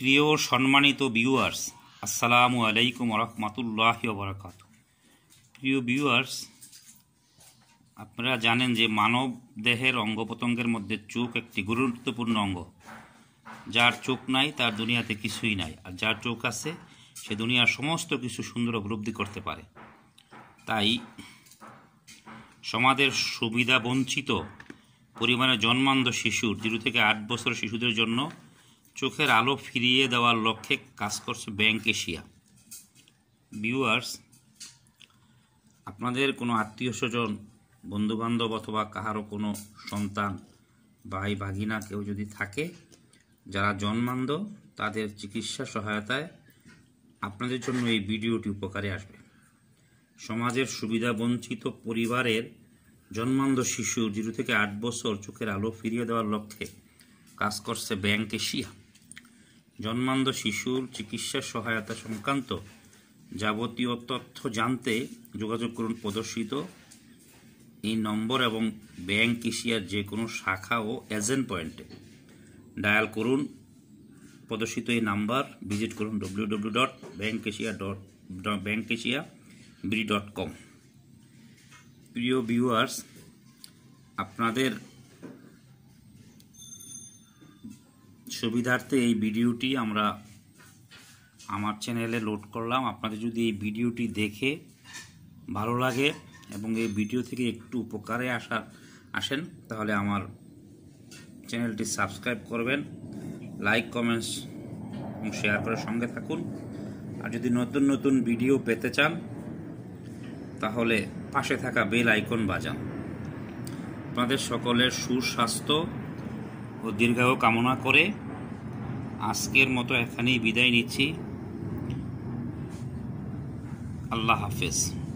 প্রিয় সম্মানিত ভিউয়ার্স আসসালামু আলাইকুম রহমতুল্লাহ বরাকাত প্রিয় ভিউয়ার্স আপনারা জানেন যে মানব দেহের অঙ্গ প্রত্যঙ্গের মধ্যে চোখ একটি গুরুত্বপূর্ণ অঙ্গ যার চোখ নাই তার দুনিয়াতে কিছুই নাই আর যার চোখ আছে সে দুনিয়ার সমস্ত কিছু সুন্দর উপলব্ধি করতে পারে তাই সমাজের সুবিধা বঞ্চিত পরিমাণে জন্মান্ধ শিশুর জিরো থেকে আট বছর শিশুদের জন্য চোখের আলো ফিরিয়ে দেওয়ার লক্ষ্যে কাজ করছে ব্যাংক এশিয়া ভিউয়ার্স আপনাদের কোনো আত্মীয় স্বজন বন্ধুবান্ধব অথবা কাহারও কোনো সন্তান ভাই ভাগিনা কেউ যদি থাকে যারা জন্মান্ধ তাদের চিকিৎসা সহায়তায় আপনাদের জন্য এই ভিডিওটি উপকারে আসবে সমাজের সুবিধা বঞ্চিত পরিবারের জন্মান্ধ শিশু জিরো থেকে আট বছর চোখের আলো ফিরিয়ে দেওয়ার লক্ষ্যে কাজ করছে ব্যাংক এশিয়া জন্মান্ধ শিশুর চিকিৎসা সহায়তা সংক্রান্ত যাবতীয় তথ্য জানতে যোগাযোগ করুন প্রদর্শিত এই নম্বর এবং ব্যাংক এশিয়ার যে কোনো শাখা ও এজেন্ট পয়েন্টে ডায়াল করুন প্রদর্শিত এই নাম্বার ভিজিট করুন W W dot bank Asia dot bank Asia B dot com প্রিয় ভিউয়ার্স আপনাদের সুবিধার্থে এই ভিডিওটি আমরা আমার চ্যানেলে লোড করলাম আপনাদের যদি এই ভিডিওটি দেখে ভালো লাগে এবং এই ভিডিও থেকে একটু উপকারে আসার আসেন তাহলে আমার চ্যানেলটি সাবস্ক্রাইব করবেন লাইক কমেন্টস এবং শেয়ার করে সঙ্গে থাকুন আর যদি নতুন নতুন ভিডিও পেতে চান তাহলে পাশে থাকা বেল আইকন বাজান আপনাদের সকলের সুস্বাস্থ্য ও দীর্ঘায়ু কামনা করে আজকের মতো এখানেই বিদায় নিচ্ছি আল্লাহ হাফেজ